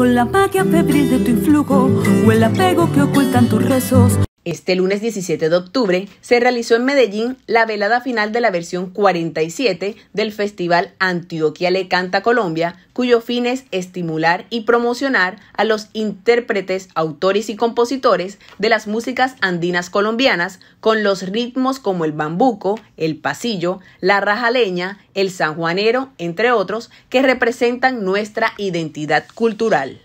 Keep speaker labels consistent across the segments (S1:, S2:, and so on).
S1: con la magia febril de tu influjo o el apego que ocultan tus rezos. Este lunes 17 de octubre se realizó en Medellín la velada final de la versión 47 del Festival Antioquia Le Canta Colombia, cuyo fin es estimular y promocionar a los intérpretes, autores y compositores de las músicas andinas colombianas con los ritmos como el bambuco, el pasillo, la rajaleña, el sanjuanero, entre otros, que representan nuestra identidad cultural.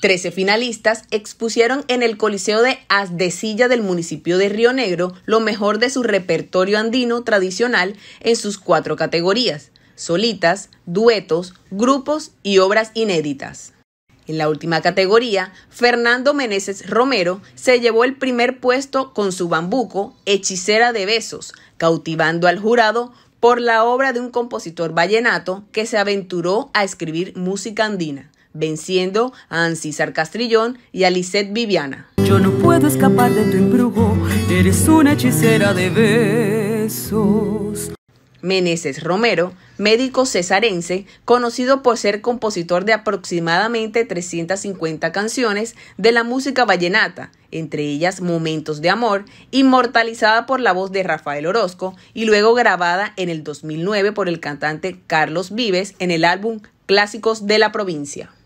S1: Trece finalistas expusieron en el Coliseo de Asdecilla del municipio de Río Negro lo mejor de su repertorio andino tradicional en sus cuatro categorías, solitas, duetos, grupos y obras inéditas. En la última categoría, Fernando Meneses Romero se llevó el primer puesto con su bambuco Hechicera de Besos, cautivando al jurado por la obra de un compositor vallenato que se aventuró a escribir música andina venciendo a Ancisar Castrillón y a Lisette Viviana. Yo no puedo escapar de tu embrujo, eres una hechicera de besos. Meneses Romero, médico cesarense, conocido por ser compositor de aproximadamente 350 canciones de la música vallenata, entre ellas Momentos de Amor, inmortalizada por la voz de Rafael Orozco y luego grabada en el 2009 por el cantante Carlos Vives en el álbum Clásicos de la Provincia.